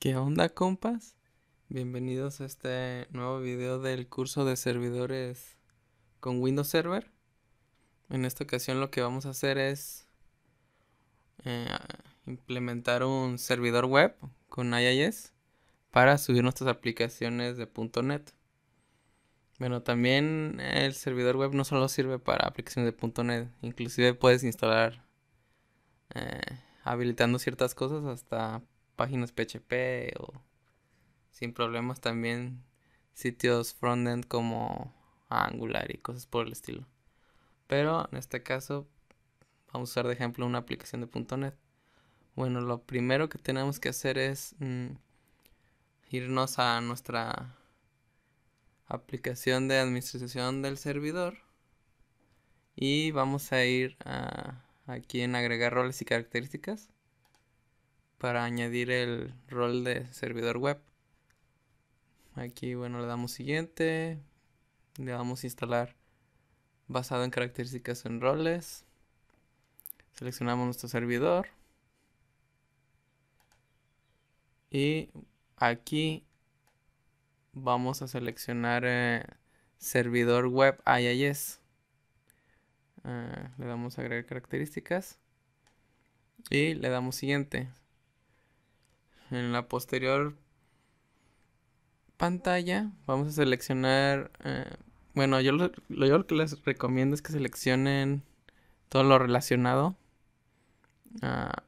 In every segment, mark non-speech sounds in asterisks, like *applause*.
¿Qué onda compas? Bienvenidos a este nuevo video del curso de servidores con Windows Server. En esta ocasión lo que vamos a hacer es eh, implementar un servidor web con IIS para subir nuestras aplicaciones de .NET. Bueno, también el servidor web no solo sirve para aplicaciones de .NET, inclusive puedes instalar eh, habilitando ciertas cosas hasta páginas PHP o sin problemas también sitios frontend como Angular y cosas por el estilo. Pero en este caso vamos a usar de ejemplo una aplicación de .NET. Bueno, lo primero que tenemos que hacer es mm, irnos a nuestra aplicación de administración del servidor y vamos a ir a, aquí en agregar roles y características para añadir el rol de servidor web. Aquí, bueno, le damos siguiente, le damos instalar basado en características en roles. Seleccionamos nuestro servidor. Y aquí vamos a seleccionar eh, servidor web IIS. Eh, le damos a agregar características. Y le damos siguiente en la posterior pantalla vamos a seleccionar, eh, bueno, yo lo, que les recomiendo es que seleccionen todo lo relacionado a,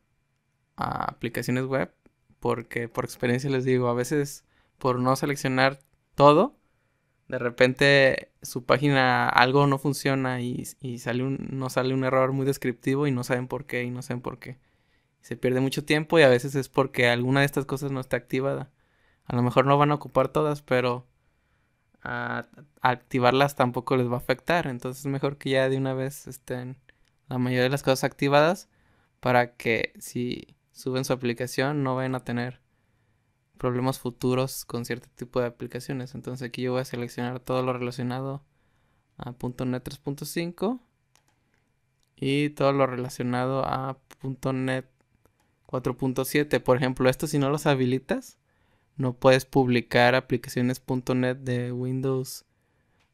a aplicaciones web, porque por experiencia les digo, a veces por no seleccionar todo, de repente su página algo no funciona y, y sale un, no sale un error muy descriptivo y no saben por qué y no saben por qué. Se pierde mucho tiempo y a veces es porque alguna de estas cosas no está activada. A lo mejor no van a ocupar todas, pero activarlas tampoco les va a afectar. Entonces es mejor que ya de una vez estén la mayoría de las cosas activadas para que si suben su aplicación no vayan a tener problemas futuros con cierto tipo de aplicaciones. Entonces aquí yo voy a seleccionar todo lo relacionado a .NET 3.5 y todo lo relacionado a .NET 4.7. Por ejemplo, esto si no los habilitas, no puedes publicar aplicaciones.net de Windows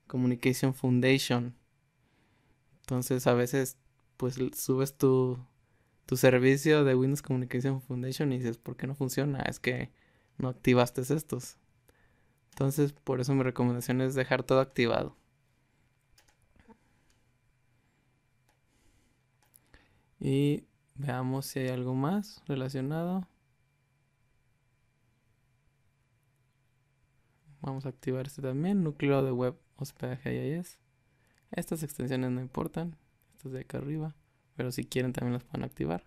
Communication Foundation. Entonces a veces pues subes tu, tu servicio de Windows Communication Foundation y dices, ¿por qué no funciona? Es que no activaste estos. Entonces por eso mi recomendación es dejar todo activado. Y Veamos si hay algo más relacionado. Vamos a activar este también. Núcleo de web hospedaje IIS. Estas extensiones no importan. Estas de acá arriba. Pero si quieren también las pueden activar.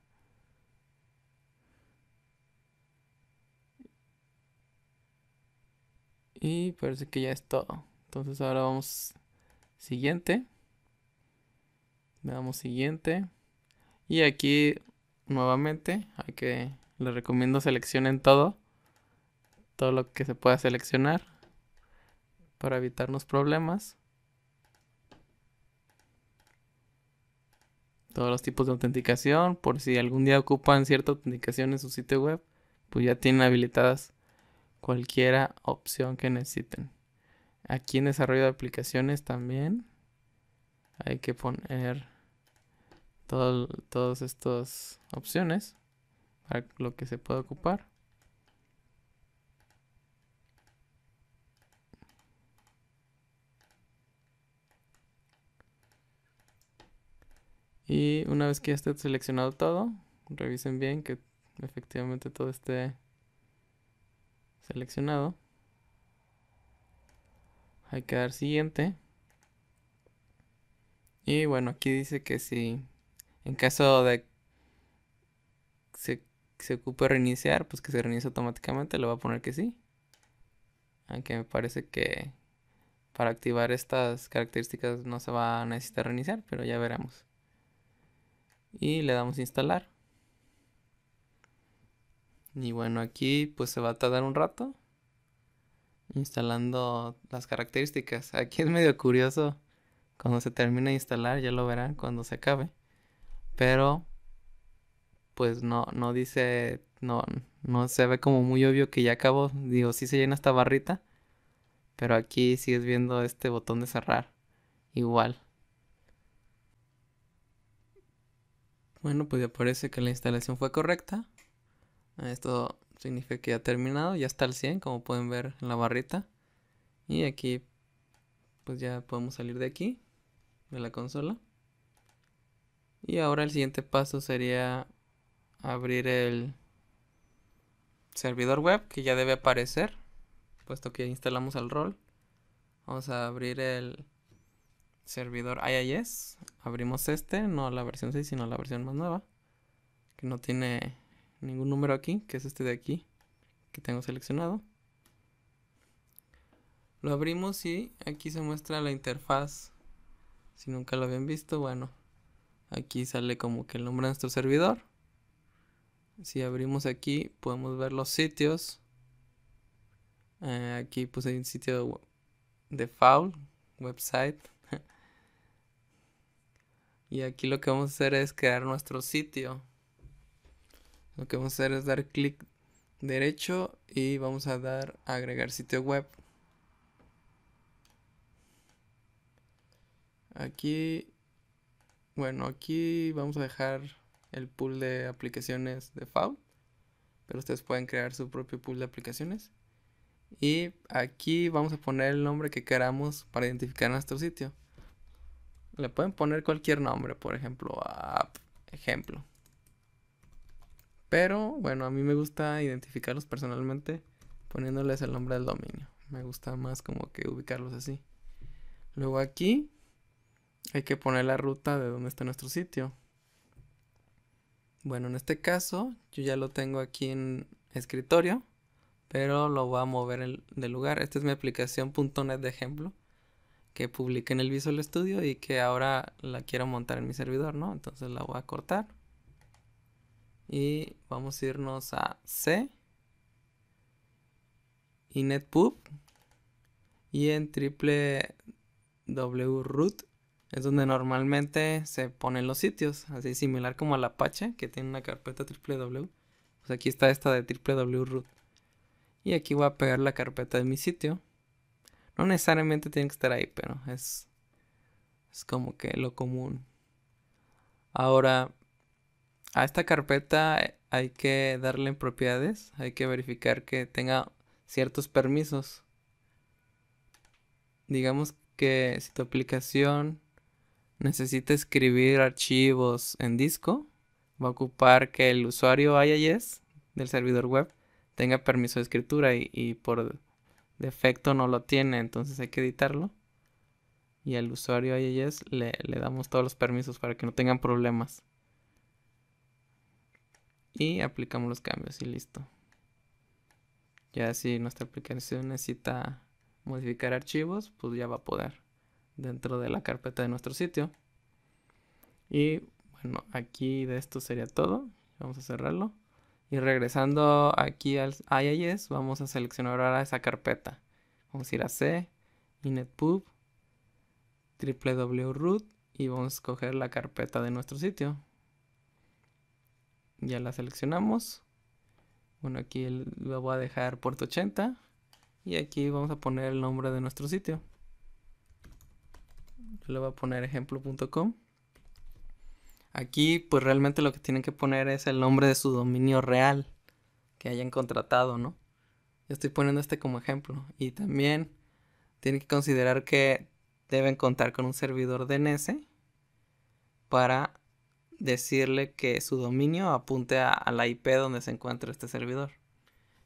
Y parece que ya es todo. Entonces ahora vamos siguiente. Le damos siguiente. Y aquí, nuevamente, hay que, les recomiendo seleccionen todo, todo lo que se pueda seleccionar para evitarnos problemas. Todos los tipos de autenticación, por si algún día ocupan cierta autenticación en su sitio web, pues ya tienen habilitadas cualquiera opción que necesiten. Aquí en desarrollo de aplicaciones también hay que poner todas estas opciones para lo que se pueda ocupar. Y una vez que ya esté seleccionado todo, revisen bien que efectivamente todo esté seleccionado. Hay que dar siguiente. Y bueno, aquí dice que si en caso de se, se ocupe reiniciar, pues que se reinicie automáticamente, le voy a poner que sí. Aunque me parece que para activar estas características no se va a necesitar reiniciar, pero ya veremos. Y le damos instalar. Y bueno, aquí pues se va a tardar un rato instalando las características. Aquí es medio curioso. Cuando se termine de instalar, ya lo verán cuando se acabe. Pero pues no, no dice, no, no se ve como muy obvio que ya acabó. Digo, sí se llena esta barrita, pero aquí sigues viendo este botón de cerrar. Igual. Bueno, pues ya parece que la instalación fue correcta. Esto significa que ya ha terminado, ya está al 100, como pueden ver en la barrita. Y aquí, pues ya podemos salir de aquí, de la consola. Y ahora el siguiente paso sería abrir el servidor web que ya debe aparecer, puesto que instalamos el rol. Vamos a abrir el servidor IIS. Abrimos este, no la versión 6, sino la versión más nueva, que no tiene ningún número aquí, que es este de aquí que tengo seleccionado. Lo abrimos y aquí se muestra la interfaz. Si nunca lo habían visto, bueno, Aquí sale como que el nombre de nuestro servidor. Si abrimos aquí, podemos ver los sitios. Eh, aquí puse un sitio de foul, website. *laughs* y aquí lo que vamos a hacer es crear nuestro sitio. Lo que vamos a hacer es dar clic derecho y vamos a dar agregar sitio web. Aquí bueno, aquí vamos a dejar el pool de aplicaciones de default, pero ustedes pueden crear su propio pool de aplicaciones. Y aquí vamos a poner el nombre que queramos para identificar nuestro sitio. Le pueden poner cualquier nombre, por ejemplo, app, ejemplo. Pero bueno, a mí me gusta identificarlos personalmente poniéndoles el nombre del dominio. Me gusta más como que ubicarlos así. Luego aquí hay que poner la ruta de donde está nuestro sitio. Bueno, en este caso yo ya lo tengo aquí en escritorio, pero lo voy a mover De del lugar. Esta es mi aplicación de ejemplo que publiqué en el Visual Studio y que ahora la quiero montar en mi servidor, ¿no? Entonces la voy a cortar. Y vamos a irnos a C y netpub y en triple w root es donde normalmente se ponen los sitios, así similar como a la Apache, que tiene una carpeta www. Pues aquí está esta de www root. Y aquí voy a pegar la carpeta de mi sitio. No necesariamente tiene que estar ahí, pero es, es como que lo común. Ahora, a esta carpeta hay que darle en propiedades, hay que verificar que tenga ciertos permisos. Digamos que si tu aplicación necesita escribir archivos en disco, va a ocupar que el usuario IIS del servidor web tenga permiso de escritura y, por defecto no lo tiene, entonces hay que editarlo. Y al usuario IIS le, le damos todos los permisos para que no tengan problemas. Y aplicamos los cambios y listo. Ya si nuestra aplicación necesita modificar archivos, pues ya va a poder dentro de la carpeta de nuestro sitio. Y bueno, aquí de esto sería todo. Vamos a cerrarlo. Y regresando aquí al IIS, vamos a seleccionar ahora esa carpeta. Vamos a ir a C, inetpub, www.root y vamos a escoger la carpeta de nuestro sitio. Ya la seleccionamos. Bueno, aquí lo voy a dejar puerto 80 y aquí vamos a poner el nombre de nuestro sitio le voy a poner ejemplo.com. Aquí pues realmente lo que tienen que poner es el nombre de su dominio real que hayan contratado, ¿no? Yo estoy poniendo este como ejemplo. Y también tienen que considerar que deben contar con un servidor DNS para decirle que su dominio apunte a, la IP donde se encuentra este servidor.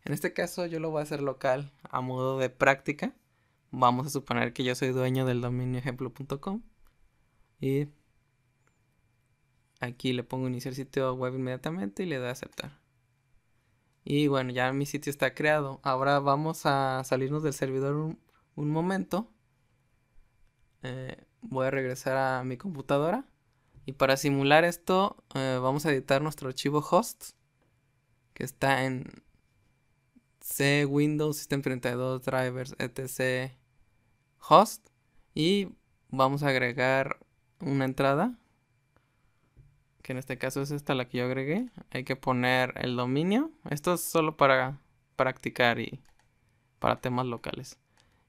En este caso yo lo voy a hacer local a modo de práctica vamos a suponer que yo soy dueño del dominio ejemplo.com y aquí le pongo iniciar sitio web inmediatamente y le doy a aceptar. Y bueno, ya mi sitio está creado. Ahora vamos a salirnos del servidor un, momento. Eh, voy a regresar a mi computadora. Y para simular esto, eh, vamos a editar nuestro archivo host, que está en C, Windows, System 32, drivers, etc host y vamos a agregar una entrada que en este caso es esta la que yo agregué hay que poner el dominio esto es solo para practicar y para temas locales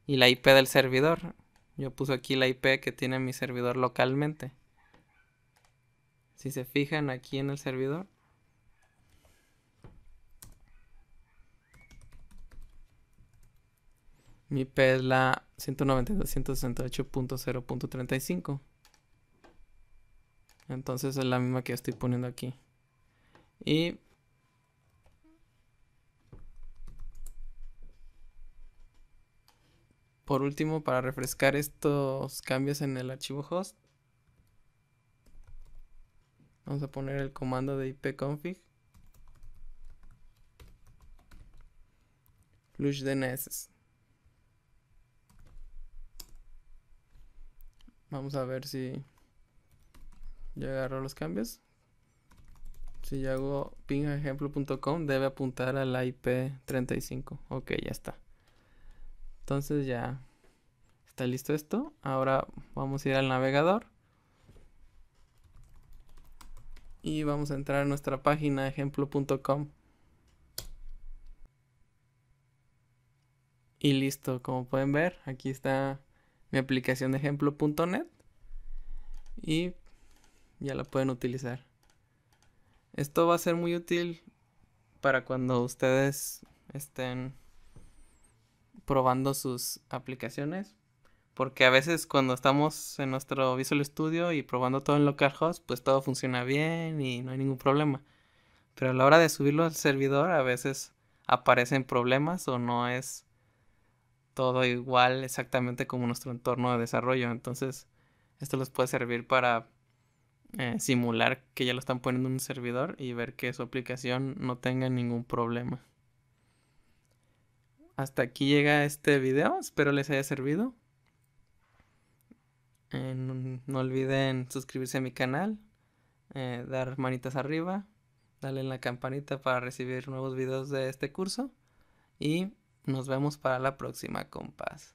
y la IP del servidor yo puse aquí la IP que tiene mi servidor localmente si se fijan aquí en el servidor Mi IP es la 192.168.0.35. Entonces es la misma que estoy poniendo aquí. Y... Por último, para refrescar estos cambios en el archivo host, vamos a poner el comando de ipconfig flush DNS. Vamos a ver si ya agarro los cambios. Si yo hago ejemplo.com debe apuntar al IP 35. Ok, ya está. Entonces ya está listo esto. Ahora vamos a ir al navegador. Y vamos a entrar a nuestra página ejemplo.com. Y listo, como pueden ver, aquí está mi aplicación de ejemplo.net y ya la pueden utilizar. Esto va a ser muy útil para cuando ustedes estén probando sus aplicaciones. Porque a veces cuando estamos en nuestro Visual Studio y probando todo en localhost, pues todo funciona bien y no hay ningún problema. Pero a la hora de subirlo al servidor, a veces aparecen problemas o no es todo igual exactamente como nuestro entorno de desarrollo. Entonces, esto les puede servir para eh, simular que ya lo están poniendo en un servidor y ver que su aplicación no tenga ningún problema. Hasta aquí llega este video, espero les haya servido. Eh, no, olviden suscribirse a mi canal, eh, dar manitas arriba, darle en la campanita para recibir nuevos videos de este curso y nos vemos para la próxima, compás.